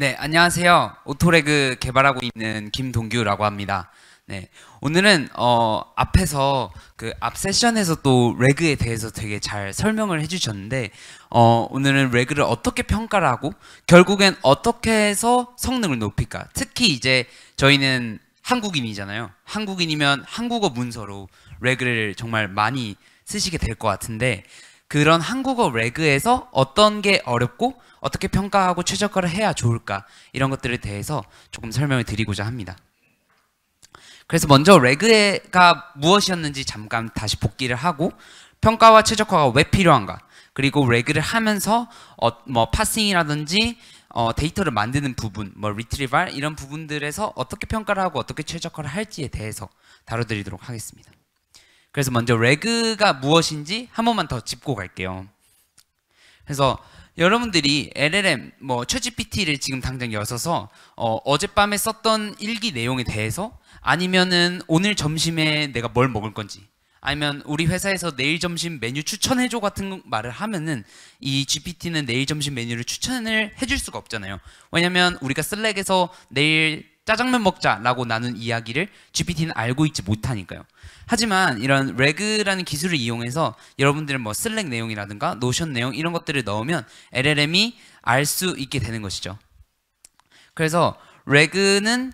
네, 안녕하세요. 오토레그 개발하고 있는 김동규라고 합니다. 네, 오늘은 어, 앞에서 그 앞 세션에서 또 레그에 대해서 되게 잘 설명을 해주셨는데 어, 오늘은 레그를 어떻게 평가 하고 결국엔 어떻게 해서 성능을 높일까 특히 이제 저희는 한국인이잖아요. 한국인이면 한국어 문서로 레그를 정말 많이 쓰시게 될 것 같은데 그런 한국어 레그에서 어떤 게 어렵고 어떻게 평가하고 최적화를 해야 좋을까 이런 것들에 대해서 조금 설명을 드리고자 합니다. 그래서 먼저 레그가 무엇이었는지 잠깐 다시 복기를 하고 평가와 최적화가 왜 필요한가 그리고 레그를 하면서 어, 뭐 파싱이라든지 어, 데이터를 만드는 부분, 뭐 리트리발 이런 부분들에서 어떻게 평가를 하고 어떻게 최적화를 할지에 대해서 다뤄드리도록 하겠습니다. 그래서 먼저 레그가 무엇인지 한 번만 더 짚고 갈게요. 그래서 여러분들이 LLM 뭐 ChatGPT를 지금 당장 여서서 어, 젯밤에 썼던 일기 내용에 대해서 아니면은 오늘 점심에 내가 뭘 먹을 건지 아니면 우리 회사에서 내일 점심 메뉴 추천해줘 같은 말을 하면은 이 GPT는 내일 점심 메뉴를 추천을 해줄 수가 없잖아요. 왜냐면 우리가 슬랙에서 내일 짜장면 먹자라고 나눈 이야기를 GPT는 알고 있지 못하니까요. 하지만 이런 레그라는 기술을 이용해서 여러분들은 뭐 슬랙 내용이라든가 노션 내용 이런 것들을 넣으면 LLM이 알 수 있게 되는 것이죠. 그래서 레그는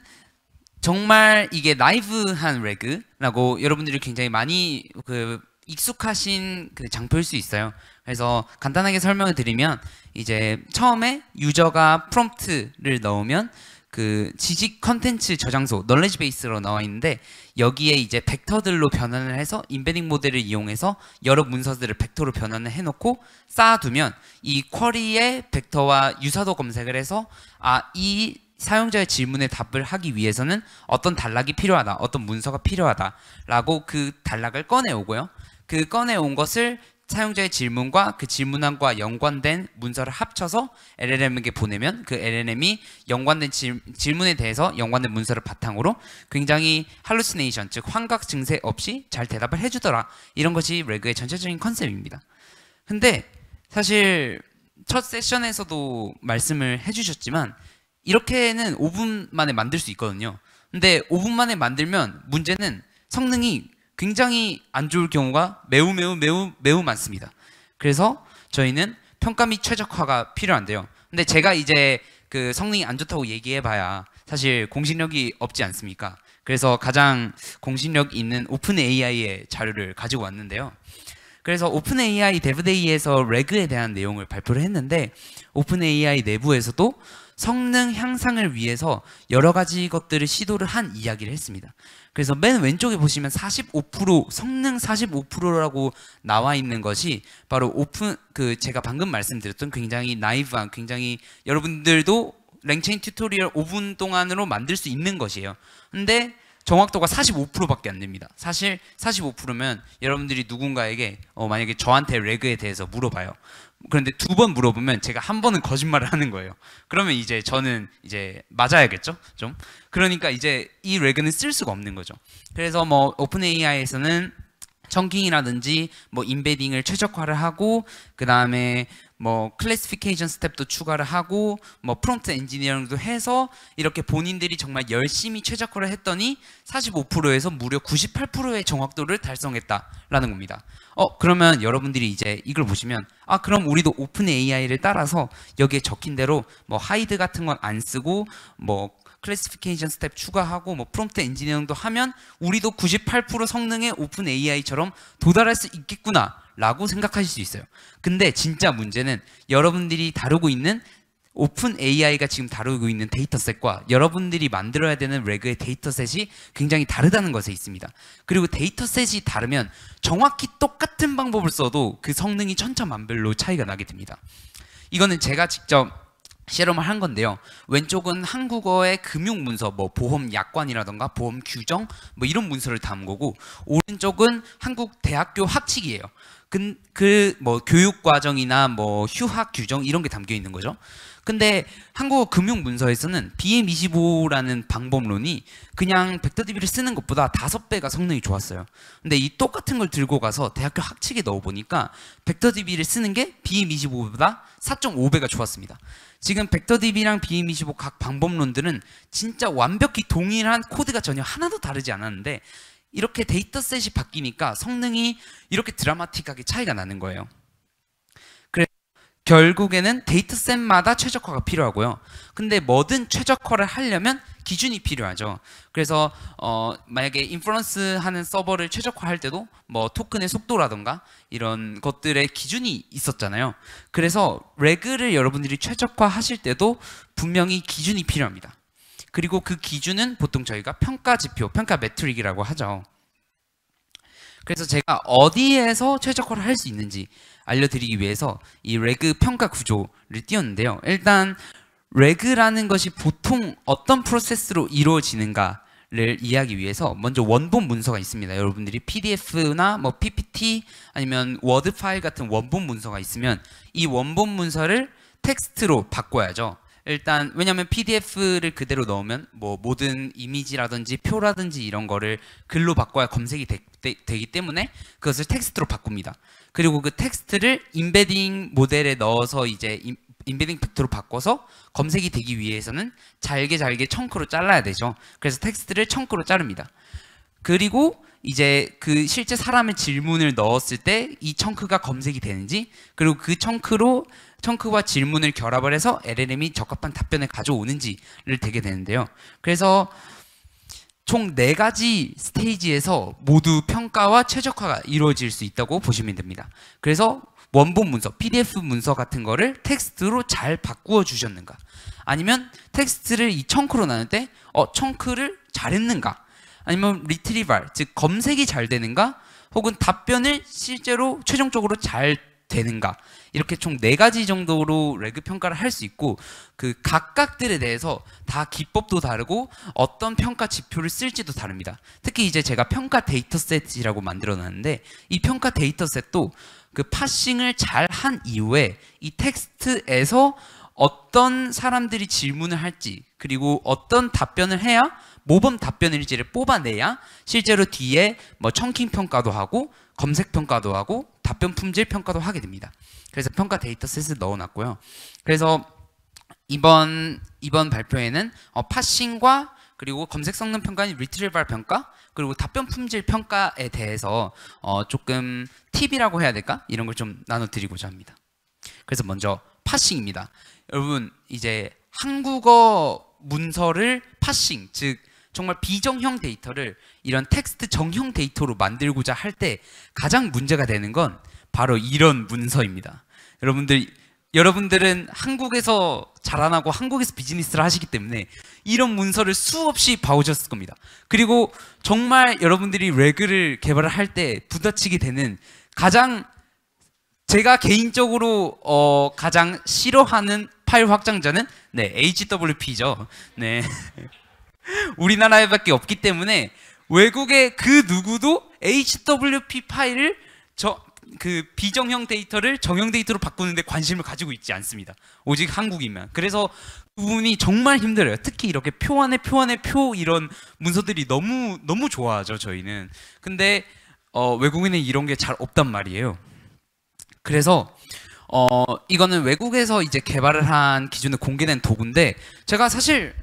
정말 이게 라이브한 레그라고 여러분들이 굉장히 많이 그 익숙하신 그 장표일 수 있어요. 그래서 간단하게 설명을 드리면 이제 처음에 유저가 프롬프트를 넣으면 그 지식 컨텐츠 저장소 널레지 베이스로 나와 있는데 여기에 이제 벡터들로 변환을 해서 인베딩 모델을 이용해서 여러 문서들을 벡터로 변환을 해놓고 쌓아두면 이 쿼리의 벡터와 유사도 검색을 해서 아이 사용자의 질문에 답을 하기 위해서는 어떤 단락이 필요하다 어떤 문서가 필요하다라고 그 단락을 꺼내오고요 그 꺼내온 것을 사용자의 질문과 그질문함과 연관된 문서를 합쳐서 LLM에게 보내면 그 LLM이 연관된 질, 질문에 대해서 연관된 문서를 바탕으로 굉장히 할루시네이션 즉 환각 증세 없이 잘 대답을 해주더라 이런 것이 레그의 전체적인 컨셉입니다 근데 사실 첫 세션에서도 말씀을 해주셨지만 이렇게는 5분 만에 만들 수 있거든요 근데 5분 만에 만들면 문제는 성능이 굉장히 안 좋을 경우가 매우 매우 매우 매우 많습니다. 그래서 저희는 평가 및 최적화가 필요한데요. 근데 제가 이제 그 성능이 안 좋다고 얘기해봐야 사실 공신력이 없지 않습니까? 그래서 가장 공신력 있는 오픈 AI의 자료를 가지고 왔는데요. 그래서 오픈 AI 데브데이에서 레그에 대한 내용을 발표를 했는데 오픈 AI 내부에서도 성능 향상을 위해서 여러 가지 것들을 시도를 한 이야기를 했습니다. 그래서 맨 왼쪽에 보시면 45% 성능 45%라고 나와 있는 것이 바로 오픈 그 제가 방금 말씀드렸던 굉장히 나이브한 굉장히 여러분들도 랭체인 튜토리얼 5분 동안으로 만들 수 있는 것이에요. 근데 정확도가 45%밖에 안 됩니다. 사실 45%면 여러분들이 누군가에게 어, 만약에 저한테 레그에 대해서 물어봐요. 그런데 두 번 물어보면 제가 한 번은 거짓말을 하는 거예요. 그러면 이제 저는 이제 맞아야겠죠? 좀. 그러니까 이제 이 레그는 쓸 수가 없는 거죠. 그래서 뭐 오픈 AI에서는 청킹이라든지 뭐 인베딩을 최적화를 하고 그 다음에 뭐 클래스피케이션 스텝도 추가를 하고 뭐 프롬프트 엔지니어링도 해서 이렇게 본인들이 정말 열심히 최적화를 했더니 45%에서 무려 98%의 정확도를 달성했다라는 겁니다. 어 그러면 여러분들이 이제 이걸 보시면 아 그럼 우리도 오픈 AI를 따라서 여기에 적힌 대로 뭐 하이드 같은 건 안 쓰고 뭐 클래스피케이션 스텝 추가하고 뭐 프롬프트 엔지니어링도 하면 우리도 98% 성능의 오픈 AI처럼 도달할 수 있겠구나 라고 생각하실 수 있어요. 근데 진짜 문제는 여러분들이 다루고 있는 오픈 AI가 지금 다루고 있는 데이터셋과 여러분들이 만들어야 되는 레그의 데이터셋이 굉장히 다르다는 것에 있습니다. 그리고 데이터셋이 다르면 정확히 똑같은 방법을 써도 그 성능이 천차만별로 차이가 나게 됩니다. 이거는 제가 직접 실험을 한 건데요. 왼쪽은 한국어의 금융 문서, 뭐 보험 약관이라던가 보험 규정 뭐 이런 문서를 담은 거고 오른쪽은 한국 대학교 학칙이에요. 그뭐 교육 과정이나 뭐 휴학 규정 이런 게 담겨 있는 거죠. 근데 한국어 금융 문서에서는 BM25라는 방법론이 그냥 벡터DB를 쓰는 것보다 다섯 배가 성능이 좋았어요. 근데 이 똑같은 걸 들고 가서 대학교 학칙에 넣어 보니까 벡터DB를 쓰는 게 BM25보다 4.5배가 좋았습니다. 지금 벡터DB랑 BM25 각 방법론들은 진짜 완벽히 동일한 코드가 전혀 하나도 다르지 않았는데 이렇게 데이터셋이 바뀌니까 성능이 이렇게 드라마틱하게 차이가 나는 거예요. 그래서 결국에는 데이터셋마다 최적화가 필요하고요. 근데 뭐든 최적화를 하려면 기준이 필요하죠. 그래서 어, 만약에 인플런스 하는 서버를 최적화할 때도 뭐 토큰의 속도라던가 이런 것들의 기준이 있었잖아요. 그래서 레그를 여러분들이 최적화하실 때도 분명히 기준이 필요합니다. 그리고 그 기준은 보통 저희가 평가 지표, 평가 매트릭이라고 하죠. 그래서 제가 어디에서 최적화를 할 수 있는지 알려드리기 위해서 이 레그 평가 구조를 띄웠는데요. 일단 레그라는 것이 보통 어떤 프로세스로 이루어지는가를 이해하기 위해서 먼저 원본 문서가 있습니다. 여러분들이 PDF나 뭐 PPT 아니면 워드 파일 같은 원본 문서가 있으면 이 원본 문서를 텍스트로 바꿔야죠. 일단 왜냐하면 PDF를 그대로 넣으면 뭐 모든 이미지라든지 표라든지 이런 거를 글로 바꿔야 검색이 되, 되기 때문에 그것을 텍스트로 바꿉니다. 그리고 그 텍스트를 인베딩 모델에 넣어서 이제 인, 인베딩 팩트로 바꿔서 검색이 되기 위해서는 잘게 잘게 청크로 잘라야 되죠. 그래서 텍스트를 청크로 자릅니다. 그리고 이제 그 실제 사람의 질문을 넣었을 때 이 청크가 검색이 되는지 그리고 그 청크로 청크와 질문을 결합을 해서 LLM이 적합한 답변을 가져오는지를 되게 되는데요. 그래서 총 네가지 스테이지에서 모두 평가와 최적화가 이루어질 수 있다고 보시면 됩니다. 그래서 원본 문서, PDF 문서 같은 거를 텍스트로 잘 바꾸어 주셨는가 아니면 텍스트를 이 청크로 나눌 때 어, 청크를 잘했는가 아니면 리트리발, 즉 검색이 잘 되는가? 혹은 답변을 실제로 최종적으로 잘 되는가? 이렇게 총 네 가지 정도로 레그 평가를 할 수 있고 그 각각들에 대해서 다 기법도 다르고 어떤 평가 지표를 쓸지도 다릅니다. 특히 이제 제가 평가 데이터셋이라고 만들어놨는데 이 평가 데이터셋도 그 파싱을 잘 한 이후에 이 텍스트에서 어떤 사람들이 질문을 할지 그리고 어떤 답변을 해야 모범 답변일지를 뽑아내야 실제로 뒤에 뭐 청킹 평가도 하고 검색 평가도 하고 답변 품질 평가도 하게 됩니다. 그래서 평가 데이터셋을 넣어놨고요. 그래서 이번 이번 발표에는 어, 파싱과 그리고 검색 성능 평가인 리트리벌 평가 그리고 답변 품질 평가에 대해서 어, 조금 팁이라고 해야 될까 이런 걸 좀 나눠드리고자 합니다. 그래서 먼저 파싱입니다. 여러분 이제 한국어 문서를 파싱 즉 정말 비정형 데이터를 이런 텍스트 정형 데이터로 만들고자 할 때 가장 문제가 되는 건 바로 이런 문서입니다. 여러분들 여러분들은 한국에서 자라나고 한국에서 비즈니스를 하시기 때문에 이런 문서를 수없이 봐오셨을 겁니다. 그리고 정말 여러분들이 레그를 개발을 할 때 부딪히게 되는 가장 제가 개인적으로 어, 가장 싫어하는 파일 확장자는 네 HWP죠. 네. 우리나라에밖에 없기 때문에 외국의 그 누구도 HWP 파일을 저 그 비정형 데이터를 정형 데이터로 바꾸는데 관심을 가지고 있지 않습니다. 오직 한국이면. 그래서 그분이 정말 힘들어요. 특히 이렇게 표 안에 표 안에 표 이런 문서들이 너무 너무 좋아하죠 저희는. 근데 어, 외국인은 이런 게 잘 없단 말이에요. 그래서 어, 이거는 외국에서 이제 개발을 한 기준에 공개된 도구인데 제가 사실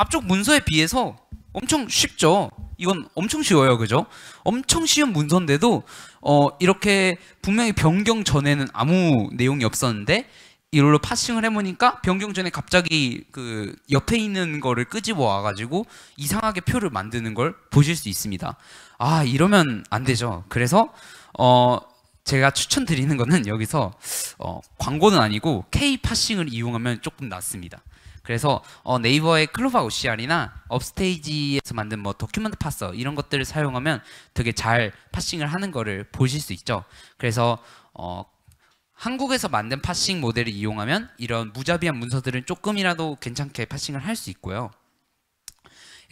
앞쪽 문서에 비해서 엄청 쉽죠. 이건 엄청 쉬워요. 그죠? 엄청 쉬운 문서인데도 어, 이렇게 분명히 변경 전에는 아무 내용이 없었는데 이걸로 파싱을 해보니까 변경 전에 갑자기 그 옆에 있는 거를 끄집어 와가지고 이상하게 표를 만드는 걸 보실 수 있습니다. 아 이러면 안 되죠. 그래서 어 제가 추천드리는 거는 여기서 어, 광고는 아니고 K 파싱을 이용하면 조금 낫습니다. 그래서 어, 네이버의 클로바 OCR이나 업스테이지에서 만든 뭐 도큐먼트 파서 이런 것들을 사용하면 되게 잘 파싱을 하는 거를 보실 수 있죠. 그래서 어, 한국에서 만든 파싱 모델을 이용하면 이런 무자비한 문서들은 조금이라도 괜찮게 파싱을 할 수 있고요.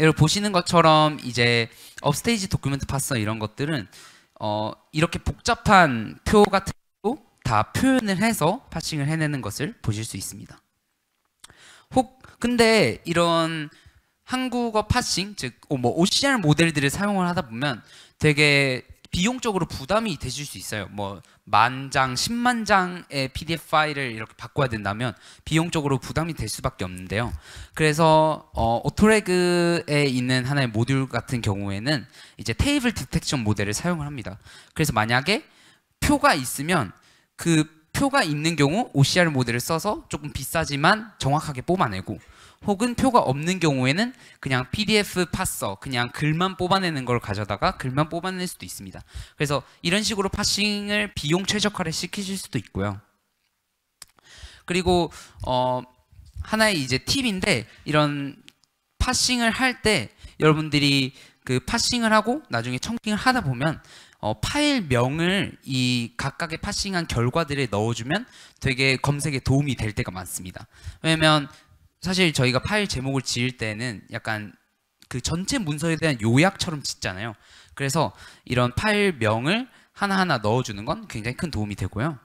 여러 보시는 것처럼 이제 업스테이지 도큐먼트 파서 이런 것들은 어, 이렇게 복잡한 표 같은 것도 다 표현을 해서 파싱을 해내는 것을 보실 수 있습니다. 혹 근데 이런 한국어 파싱 즉뭐 어, OCR 모델들을 사용을 하다 보면 되게 비용적으로 부담이 되실 수 있어요. 뭐 만 장, 1 0만 장의 PDF 파일을 이렇게 바꿔야 된다면 비용적으로 부담이 될 수밖에 없는데요. 그래서 어, 오토레그에 있는 하나의 모듈 같은 경우에는 이제 테이블 디텍션 모델을 사용을 합니다. 그래서 만약에 표가 있으면 그 표가 있는 경우 OCR 모델을 써서 조금 비싸지만 정확하게 뽑아내고 혹은 표가 없는 경우에는 그냥 PDF 파서 그냥 글만 뽑아내는 걸 가져다가 글만 뽑아낼 수도 있습니다. 그래서 이런 식으로 파싱을 비용 최적화를 시키실 수도 있고요. 그리고 어 하나의 이제 팁인데 이런 파싱을 할 때 여러분들이 그 파싱을 하고 나중에 청킹을 하다 보면 어, 파일명을 이 각각의 파싱한 결과들에 넣어주면 되게 검색에 도움이 될 때가 많습니다. 왜냐면 사실 저희가 파일 제목을 지을 때는 약간 그 전체 문서에 대한 요약처럼 짓잖아요. 그래서 이런 파일명을 하나하나 넣어주는 건 굉장히 큰 도움이 되고요.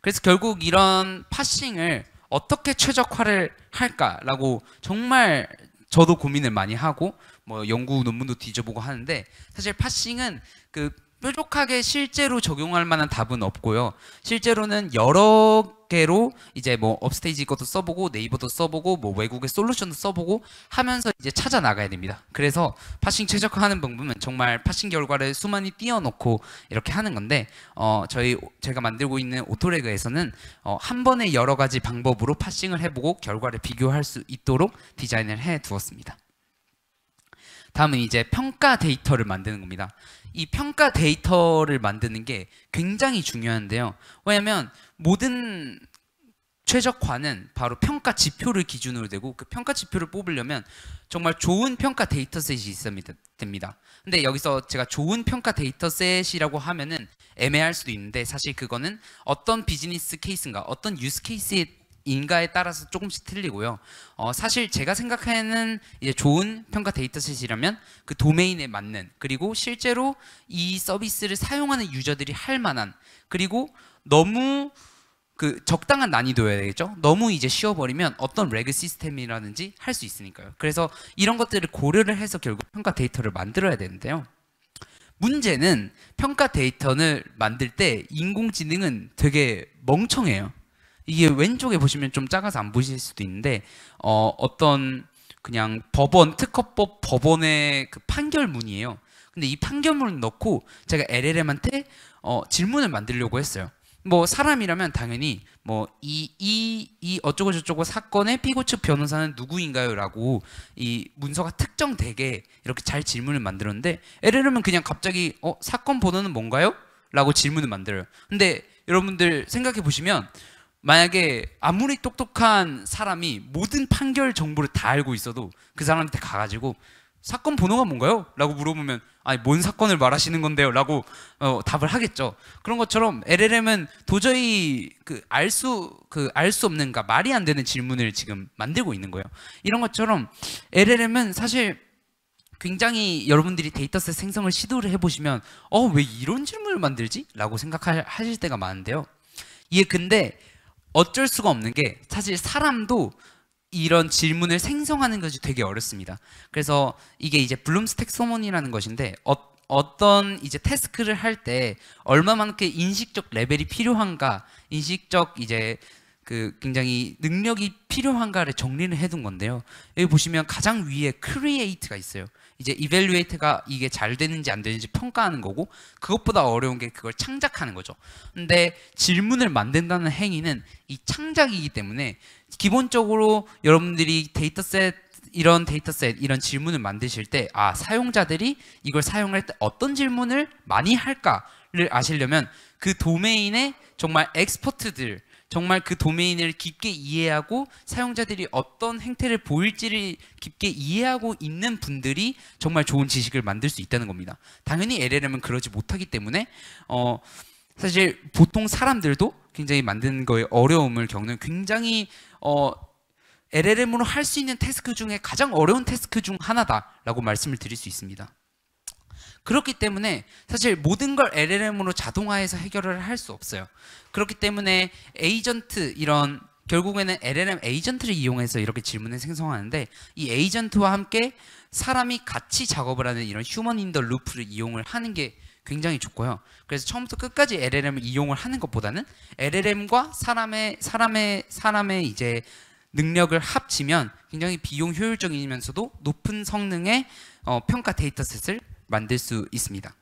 그래서 결국 이런 파싱을 어떻게 최적화를 할까라고 정말 저도 고민을 많이 하고 뭐 연구 논문도 뒤져보고 하는데 사실 파싱은 그 뾰족하게 실제로 적용할 만한 답은 없고요. 실제로는 여러 개로 이제 뭐 업스테이지 것도 써보고 네이버도 써보고 뭐 외국의 솔루션도 써보고 하면서 이제 찾아 나가야 됩니다. 그래서 파싱 최적화하는 방법은 정말 파싱 결과를 수많이 띄워놓고 이렇게 하는 건데 어 저희 제가 만들고 있는 오토레그에서는 어한 번에 여러 가지 방법으로 파싱을 해보고 결과를 비교할 수 있도록 디자인을 해 두었습니다. 다음은 이제 평가 데이터를 만드는 겁니다. 이 평가 데이터를 만드는 게 굉장히 중요한데요. 왜냐하면 모든 최적화는 바로 평가 지표를 기준으로 되고 그 평가 지표를 뽑으려면 정말 좋은 평가 데이터셋이 있으면 됩니다. 근데 여기서 제가 좋은 평가 데이터셋이라고 하면은 애매할 수도 있는데 사실 그거는 어떤 비즈니스 케이스인가 어떤 유스 케이스에 인가에 따라서 조금씩 틀리고요. 어, 사실 제가 생각하는 이제 좋은 평가 데이터셋이라면 그 도메인에 맞는 그리고 실제로 이 서비스를 사용하는 유저들이 할 만한 그리고 너무 그 적당한 난이도여야겠죠. 되 너무 이제 쉬워버리면 어떤 레그 시스템이라든지 할 수 있으니까요. 그래서 이런 것들을 고려를 해서 결국 평가 데이터를 만들어야 되는데요. 문제는 평가 데이터를 만들 때 인공지능은 되게 멍청해요. 이게 왼쪽에 보시면 좀 작아서 안 보실 수도 있는데 어, 어떤 그냥 법원 특허법 법원의 그 판결문이에요. 근데 이 판결문을 넣고 제가 LLM한테 어, 질문을 만들려고 했어요. 뭐 사람이라면 당연히 뭐 이 이 이 어쩌고 저쩌고 사건의 피고 측 변호사는 누구인가요라고 이 문서가 특정되게 이렇게 잘 질문을 만들었는데 LLM은 그냥 갑자기 어 사건 번호는 뭔가요? 라고 질문을 만들어요. 근데 여러분들 생각해 보시면 만약에 아무리 똑똑한 사람이 모든 판결 정보를 다 알고 있어도 그 사람한테 가가지고 사건 번호가 뭔가요? 라고 물어보면 아니 뭔 사건을 말하시는 건데요? 라고 어, 답을 하겠죠 그런 것처럼 LLM은 도저히 그 알 수 그 알 수 없는 가 말이 안 되는 질문을 지금 만들고 있는 거예요 이런 것처럼 LLM은 사실 굉장히 여러분들이 데이터셋 생성을 시도를 해보시면 어 왜 이런 질문을 만들지? 라고 생각하실 때가 많은데요 이게 근데 어쩔 수가 없는 게 사실 사람도 이런 질문을 생성하는 것이 되게 어렵습니다. 그래서 이게 이제 블룸스 텍소몬이라는 것인데 어, 떤 이제 태스크를 할 때 얼마만큼 인식적 레벨이 필요한가, 인식적 이제 그 굉장히 능력이 필요한가를 정리를 해둔 건데요. 여기 보시면 가장 위에 크리에이트가 있어요. 이제 이벨루에이트가 이게 잘 되는지 안 되는지 평가하는 거고 그것보다 어려운 게 그걸 창작하는 거죠. 근데 질문을 만든다는 행위는 이 창작이기 때문에 기본적으로 여러분들이 데이터셋 이런 데이터셋 이런 질문을 만드실 때아 사용자들이 이걸 사용할 때 어떤 질문을 많이 할까를 아시려면 그 도메인의 정말 엑스퍼트들 정말 그 도메인을 깊게 이해하고 사용자들이 어떤 행태를 보일지를 깊게 이해하고 있는 분들이 정말 좋은 지식을 만들 수 있다는 겁니다. 당연히 LLM은 그러지 못하기 때문에 어 사실 보통 사람들도 굉장히 만드는 거에 어려움을 겪는 굉장히 어 LLM으로 할 수 있는 태스크 중에 가장 어려운 태스크 중 하나다라고 말씀을 드릴 수 있습니다. 그렇기 때문에 사실 모든 걸 LLM으로 자동화해서 해결을 할 수 없어요. 그렇기 때문에 에이전트 이런 결국에는 LLM 에이전트를 이용해서 이렇게 질문을 생성하는데 이 에이전트와 함께 사람이 같이 작업을 하는 이런 휴먼 인더 루프를 이용을 하는 게 굉장히 좋고요. 그래서 처음부터 끝까지 LLM을 이용을 하는 것보다는 LLM과 사람의 사람의 사람의 이제 능력을 합치면 굉장히 비용 효율적이면서도 높은 성능의 어, 평가 데이터셋을 만들 수 있습니다.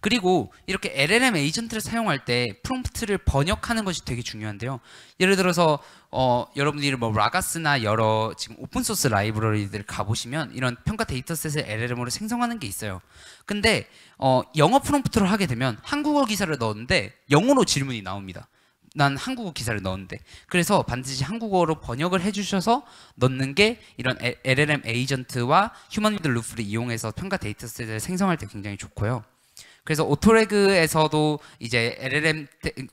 그리고 이렇게 LLM 에이전트를 사용할 때 프롬프트를 번역하는 것이 되게 중요한데요. 예를 들어서 어, 여러분들이 뭐 라가스나 여러 지금 오픈소스 라이브러리들 가보시면 이런 평가 데이터셋을 LLM으로 생성하는 게 있어요. 근데 어, 영어 프롬프트를 하게 되면 한국어 기사를 넣었는데 영어로 질문이 나옵니다. 난 한국어 기사를 넣는데 그래서 반드시 한국어로 번역을 해주셔서 넣는 게 이런 LLM 에이전트와 휴먼미드 루프를 이용해서 평가 데이터셋을 생성할 때 굉장히 좋고요. 그래서 오토레그에서도 이제 LLM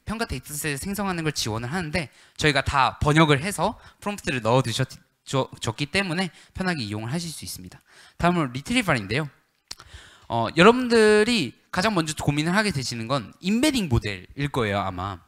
평가 데이터셋을 생성하는 걸 지원을 하는데 저희가 다 번역을 해서 프롬프트를 넣어 주셨기 때문에 편하게 이용을 하실 수 있습니다. 다음으로 리트리버인데요. 어, 여러분들이 가장 먼저 고민을 하게 되시는 건 인베딩 모델일 거예요 아마.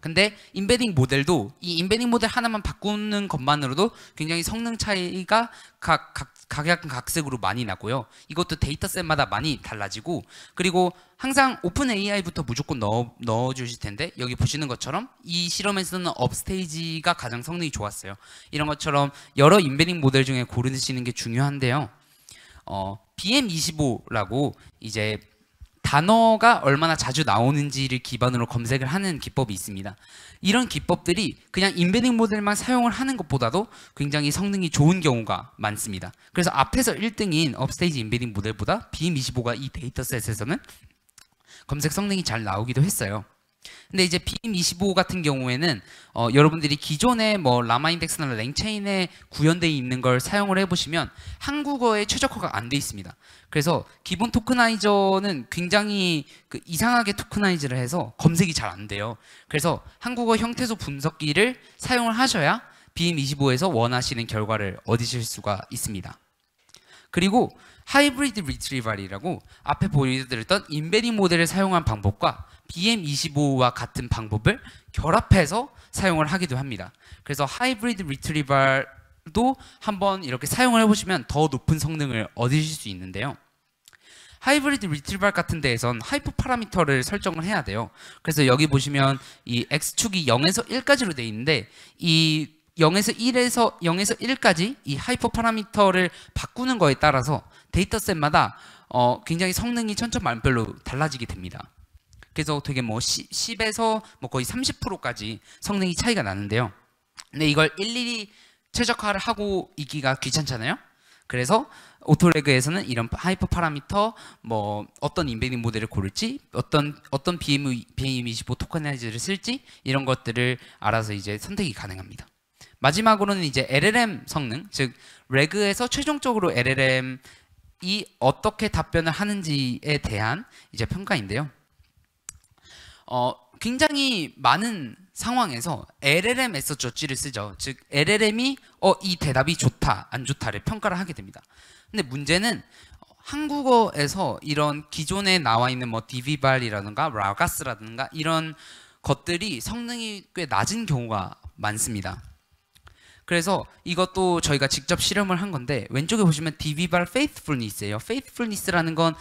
근데 인베딩 모델도 이 인베딩 모델 하나만 바꾸는 것만으로도 굉장히 성능 차이가 각, 각 각양각색으로 많이 나고요. 이것도 데이터셋마다 많이 달라지고 그리고 항상 오픈 AI부터 무조건 넣어, 넣어 주실 텐데 여기 보시는 것처럼 이 실험에서는 업스테이지가 가장 성능이 좋았어요. 이런 것처럼 여러 인베딩 모델 중에 고르시는 게 중요한데요. 어, BM25라고 이제 단어가 얼마나 자주 나오는지를 기반으로 검색을 하는 기법이 있습니다. 이런 기법들이 그냥 인베딩 모델만 사용을 하는 것보다도 굉장히 성능이 좋은 경우가 많습니다. 그래서 앞에서 1등인 업스테이지 인베딩 모델보다 b 2 5가이 데이터셋에서는 검색 성능이 잘 나오기도 했어요. 근데 이제 BIM 25 같은 경우에는 어, 여러분들이 기존의 뭐 라마 인덱스나 랭체인에 구현되어 있는 걸 사용을 해보시면 한국어에 최적화가 안 돼 있습니다. 그래서 기본 토크나이저는 굉장히 그 이상하게 토크나이즈를 해서 검색이 잘 안 돼요. 그래서 한국어 형태소 분석기를 사용을 하셔야 BIM 25에서 원하시는 결과를 얻으실 수가 있습니다. 그리고 하이브리드 리트리발이라고 앞에 보여드렸던 인베딩 모델을 사용한 방법과 BM25와 같은 방법을 결합해서 사용을 하기도 합니다. 그래서 하이브리드 리트리버도 한번 이렇게 사용을 해보시면 더 높은 성능을 얻으실 수 있는데요. 하이브리드 리트리버 같은 데에선 하이퍼 파라미터를 설정을 해야 돼요. 그래서 여기 보시면 이 X축이 0에서 1까지로 되어 있는데 이 0에서 1에서 0에서 1까지 이 하이퍼 파라미터를 바꾸는 거에 따라서 데이터셋마다 어, 굉장히 성능이 천차만별로 달라지게 됩니다. 그래서 되게 뭐 10, 10에서 뭐 거의 30%까지 성능이 차이가 나는데요. 근데 이걸 일일이 최적화를 하고 있기가 귀찮잖아요. 그래서 오토레그에서는 이런 하이퍼 파라미터 뭐 어떤 인베딩 모델을 고를지 어떤 어떤 BM BM25 토큰나이즈를 쓸지 이런 것들을 알아서 이제 선택이 가능합니다. 마지막으로는 이제 LLM 성능 즉 레그에서 최종적으로 LLM이 어떻게 답변을 하는지에 대한 이제 평가인데요. 어, 굉장히 많은 상황에서 LLM 에서저지를 쓰죠. 즉 LLM이 어, 이 대답이 좋다, 안 좋다를 평가를 하게 됩니다. 근데 문제는 어, 한국어에서 이런 기존에 나와 있는 뭐 디비발이라든가 라가스라든가 이런 것들이 성능이 꽤 낮은 경우가 많습니다. 그래서 이것도 저희가 직접 실험을 한 건데 왼쪽에 보시면 디비발 페이스풀니스예요. 페이스풀니스라는 건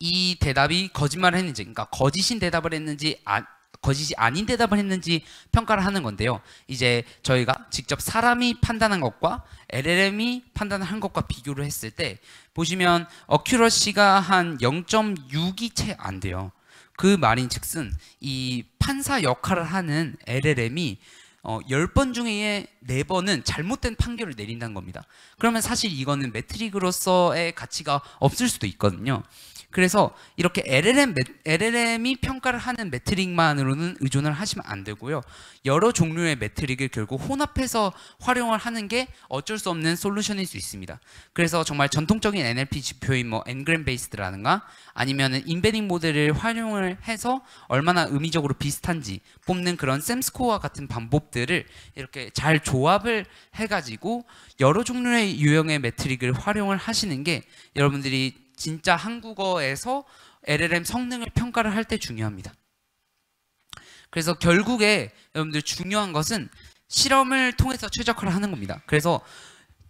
이 대답이 거짓말을 했는지, 그러니까 거짓인 대답을 했는지, 아, 거짓이 아닌 대답을 했는지 평가를 하는 건데요. 이제 저희가 직접 사람이 판단한 것과 LLM이 판단한 것과 비교를 했을 때 보시면 어큐러시가 한 0.6이 채 안 돼요. 그 말인 즉슨 이 판사 역할을 하는 LLM이 어, 10번 중에 4번은 잘못된 판결을 내린다는 겁니다. 그러면 사실 이거는 매트릭으로서의 가치가 없을 수도 있거든요. 그래서 이렇게 LLM, LLM이 평가를 하는 매트릭만으로는 의존을 하시면 안 되고요. 여러 종류의 매트릭을 결국 혼합해서 활용을 하는 게 어쩔 수 없는 솔루션일 수 있습니다. 그래서 정말 전통적인 NLP 지표인 뭐 엔그램 베이스드라든가 아니면 인베딩 모델을 활용을 해서 얼마나 의미적으로 비슷한지 뽑는 그런 샘스코어와 같은 방법들을 이렇게 잘 조합을 해가지고 여러 종류의 유형의 매트릭을 활용을 하시는 게 여러분들이 진짜 한국어에서 LLM 성능을 평가를 할 때 중요합니다. 그래서 결국에 여러분들 중요한 것은 실험을 통해서 최적화를 하는 겁니다. 그래서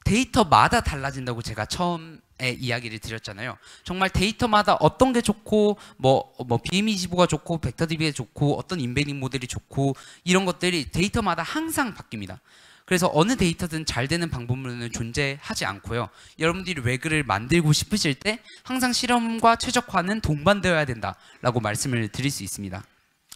데이터마다 달라진다고 제가 처음에 이야기를 드렸잖아요. 정말 데이터마다 어떤 게 좋고 뭐뭐 b 뭐, m 지5가 좋고 벡터 DB가 좋고 어떤 인베딩 모델이 좋고 이런 것들이 데이터마다 항상 바뀝니다. 그래서 어느 데이터든 잘 되는 방법론은 존재하지 않고요. 여러분들이 웨그를 만들고 싶으실 때 항상 실험과 최적화는 동반되어야 된다라고 말씀을 드릴 수 있습니다.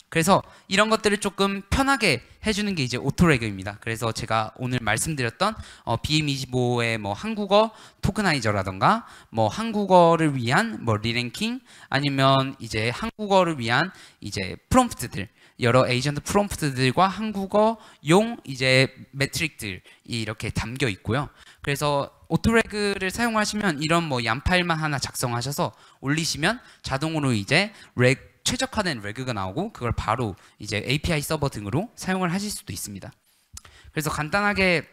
그래서 이런 것들을 조금 편하게 해주는 게 이제 오토레그입니다. 그래서 제가 오늘 말씀드렸던 어, BM25의 뭐 한국어 토크나이저라던가 뭐 한국어를 위한 뭐 리랭킹 아니면 이제 한국어를 위한 이제 프롬프트들 여러 에이전트 프롬프트들과 한국어용 이제 매트릭들이 이렇게 담겨 있고요. 그래서 오토레그를 사용하시면 이런 뭐 얀파일만 하나 작성하셔서 올리시면 자동으로 이제 레 최적화된 레그가 나오고 그걸 바로 이제 API 서버 등으로 사용을 하실 수도 있습니다. 그래서 간단하게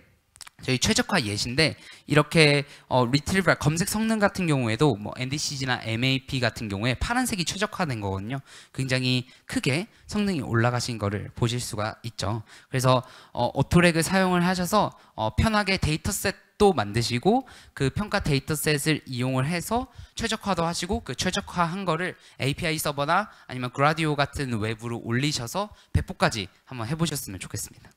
저희 최적화 예시인데 이렇게 어, 리트리버 검색 성능 같은 경우에도 뭐 NDCG나 MAP 같은 경우에 파란색이 최적화된 거거든요. 굉장히 크게 성능이 올라가신 거를 보실 수가 있죠. 그래서 어, 오토렉을 사용을 하셔서 어, 편하게 데이터셋도 만드시고 그 평가 데이터셋을 이용을 해서 최적화도 하시고 그 최적화한 거를 API 서버나 아니면 그라디오 같은 웹으로 올리셔서 배포까지 한번 해보셨으면 좋겠습니다.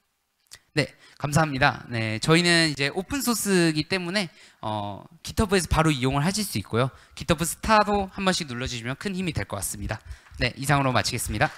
네, 감사합니다. 네, 저희는 이제 오픈 소스이기 때문에 어, GitHub에서 바로 이용을 하실 수 있고요. GitHub 스타도 한 번씩 눌러주시면 큰 힘이 될 것 같습니다. 네, 이상으로 마치겠습니다.